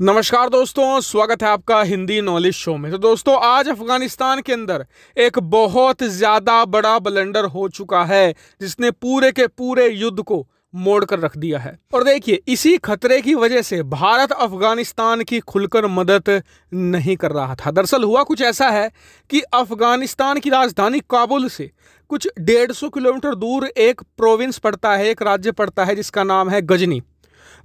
नमस्कार दोस्तों स्वागत है आपका हिंदी नॉलेज शो में तो दोस्तों आज अफगानिस्तान के अंदर एक बहुत ज़्यादा बड़ा ब्लेंडर हो चुका है जिसने पूरे के पूरे युद्ध को मोड़ कर रख दिया है और देखिए इसी खतरे की वजह से भारत अफगानिस्तान की खुलकर मदद नहीं कर रहा था दरअसल हुआ कुछ ऐसा है कि अफगानिस्तान की राजधानी काबुल से कुछ डेढ़ किलोमीटर दूर एक प्रोविंस पड़ता है एक राज्य पड़ता है जिसका नाम है गजनी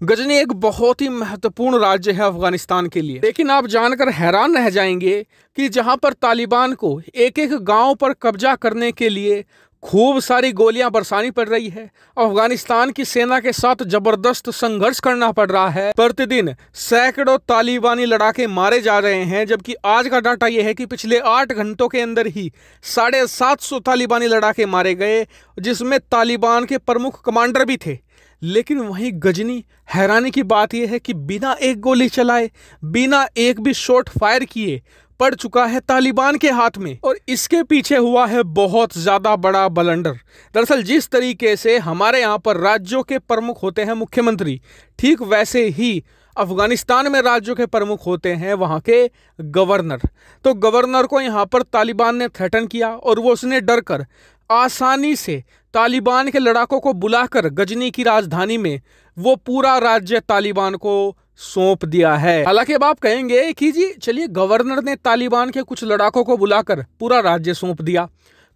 गजनी एक बहुत ही महत्वपूर्ण राज्य है अफगानिस्तान के लिए लेकिन आप जानकर हैरान रह जाएंगे कि जहां पर तालिबान को एक एक गांव पर कब्जा करने के लिए खूब सारी गोलियां बरसानी पड़ रही है अफगानिस्तान की सेना के साथ जबरदस्त संघर्ष करना पड़ रहा है प्रतिदिन सैकड़ों तालिबानी लड़ाके मारे जा रहे हैं जबकि आज का डाटा यह है कि पिछले आठ घंटों के अंदर ही साढ़े सात सौ तालिबानी लड़ाके मारे गए जिसमें तालिबान के प्रमुख कमांडर भी थे लेकिन वहीं गजनी हैरानी की बात यह है कि बिना एक गोली चलाए बिना एक भी शॉट फायर किए पड़ चुका है तालिबान के हाथ में और इसके पीछे हुआ है बहुत ज़्यादा बड़ा बलंडर दरअसल जिस तरीके से हमारे यहाँ पर राज्यों के प्रमुख होते हैं मुख्यमंत्री ठीक वैसे ही अफगानिस्तान में राज्यों के प्रमुख होते हैं वहाँ के गवर्नर तो गवर्नर को यहाँ पर तालिबान ने थ्रेटन किया और वो उसने डर कर आसानी से तालिबान के लड़ाकों को बुलाकर गजनी की राजधानी में वो पूरा राज्य तालिबान को सौंप दिया है हालांकि अब आप कहेंगे कि जी चलिए गवर्नर ने तालिबान के कुछ लड़ाकों को बुलाकर पूरा राज्य सौंप दिया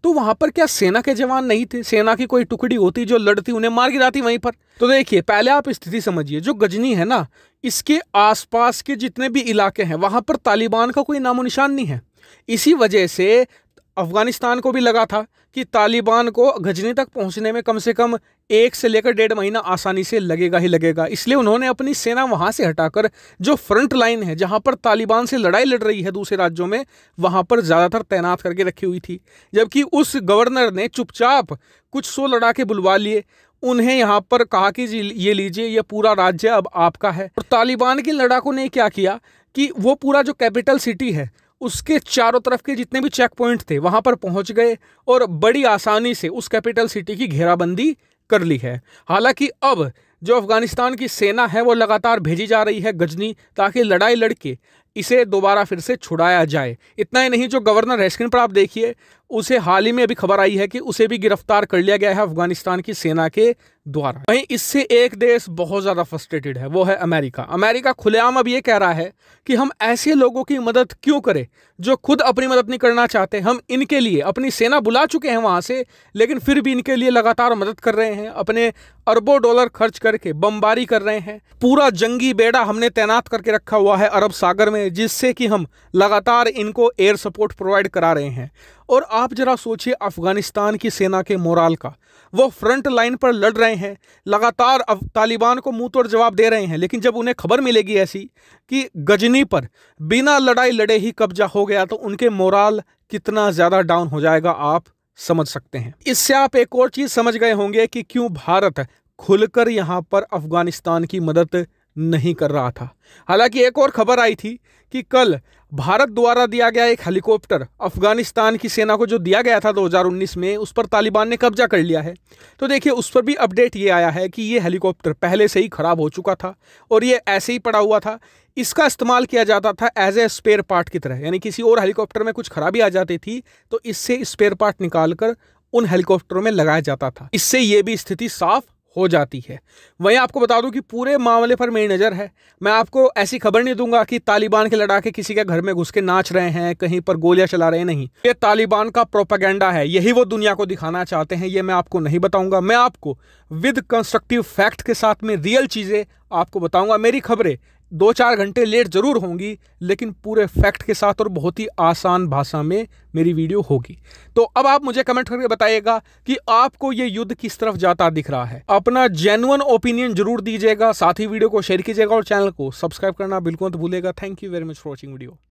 तो वहां पर क्या सेना के जवान नहीं थे सेना की कोई टुकड़ी होती जो लड़ती उन्हें मार गिराती वहीं पर तो देखिए पहले आप स्थिति समझिए जो गजनी है ना इसके आसपास के जितने भी इलाके हैं वहां पर तालिबान का कोई नामो निशान नहीं है इसी वजह से अफगानिस्तान को भी लगा था कि तालिबान को गजनी तक पहुंचने में कम से कम एक से लेकर डेढ़ महीना आसानी से लगेगा ही लगेगा इसलिए उन्होंने अपनी सेना वहां से हटाकर जो फ्रंट लाइन है जहां पर तालिबान से लड़ाई लड़ रही है दूसरे राज्यों में वहां पर ज़्यादातर तैनात करके रखी हुई थी जबकि उस गवर्नर ने चुपचाप कुछ सौ लड़ाके बुलवा लिए उन्हें यहाँ पर कहा कि ये लीजिए यह पूरा राज्य अब आपका है और तालिबान के लड़ाकों ने क्या किया कि वो पूरा जो कैपिटल सिटी है उसके चारों तरफ के जितने भी चेक पॉइंट थे वहाँ पर पहुँच गए और बड़ी आसानी से उस कैपिटल सिटी की घेराबंदी कर ली है हालांकि अब जो अफगानिस्तान की सेना है वो लगातार भेजी जा रही है गजनी ताकि लड़ाई लड़के इसे दोबारा फिर से छुड़ाया जाए इतना ही नहीं जो गवर्नर रेस्किन पर आप देखिए उसे हाल ही में अभी खबर आई है कि उसे भी गिरफ्तार कर लिया गया है अफगानिस्तान की सेना के द्वारा वहीं इससे एक देश बहुत ज़्यादा फ्रस्ट्रेटेड है वो है अमेरिका अमेरिका खुलेआम अब ये कह रहा है कि हम ऐसे लोगों की मदद क्यों करें जो खुद अपनी मदद नहीं करना चाहते हम इनके लिए अपनी सेना बुला चुके हैं वहां से लेकिन फिर भी इनके लिए लगातार मदद कर रहे हैं अपने अरबों डॉलर खर्च करके बमबारी कर रहे हैं पूरा जंगी बेड़ा हमने तैनात करके रखा हुआ है अरब सागर में जिससे कि हम लगातार इनको एयर सपोर्ट प्रोवाइड करा रहे हैं और आप जरा सोचिए अफ़गानिस्तान की सेना के मोराल का वो फ्रंट लाइन पर लड़ रहे हैं लगातार तालिबान को मुंह तोड़ जवाब दे रहे हैं लेकिन जब उन्हें खबर मिलेगी ऐसी कि गजनी पर बिना लड़ाई लड़े ही कब्जा हो गया तो उनके मोराल कितना ज़्यादा डाउन हो जाएगा आप समझ सकते हैं इससे आप एक और चीज़ समझ गए होंगे कि क्यों भारत खुलकर यहाँ पर अफ़गानिस्तान की मदद नहीं कर रहा था हालांकि एक और खबर आई थी कि कल भारत द्वारा दिया गया एक हेलीकॉप्टर अफगानिस्तान की सेना को जो दिया गया था 2019 में उस पर तालिबान ने कब्जा कर लिया है तो देखिए उस पर भी अपडेट ये आया है कि ये हेलीकॉप्टर पहले से ही ख़राब हो चुका था और ये ऐसे ही पड़ा हुआ था इसका इस्तेमाल किया जाता था एज ए स्पेयर पार्ट की तरह यानी किसी और हेलीकॉप्टर में कुछ खराबी आ जाती थी तो इससे स्पेयर पार्ट निकाल कर उन हेलीकॉप्टरों में लगाया जाता था इससे ये भी स्थिति साफ हो जाती है वहीं आपको बता दूं कि पूरे मामले पर मेरी नज़र है मैं आपको ऐसी खबर नहीं दूंगा कि तालिबान के लड़ाके किसी के घर में घुस के नाच रहे हैं कहीं पर गोलियां चला रहे नहीं ये तालिबान का प्रोपागेंडा है यही वो दुनिया को दिखाना चाहते हैं ये मैं आपको नहीं बताऊंगा मैं आपको विद कंस्ट्रक्टिव फैक्ट के साथ में रियल चीज़ें आपको बताऊँगा मेरी खबरें दो चार घंटे लेट ज़रूर होंगी लेकिन पूरे फैक्ट के साथ और बहुत ही आसान भाषा में मेरी वीडियो होगी तो अब आप मुझे कमेंट करके बताइएगा कि आपको ये युद्ध किस तरफ जाता दिख रहा है अपना जेनुअन ओपिनियन जरूर दीजिएगा साथ ही वीडियो को शेयर कीजिएगा और चैनल को सब्सक्राइब करना बिल्कुल तो भूलेगा thank you very much for watching video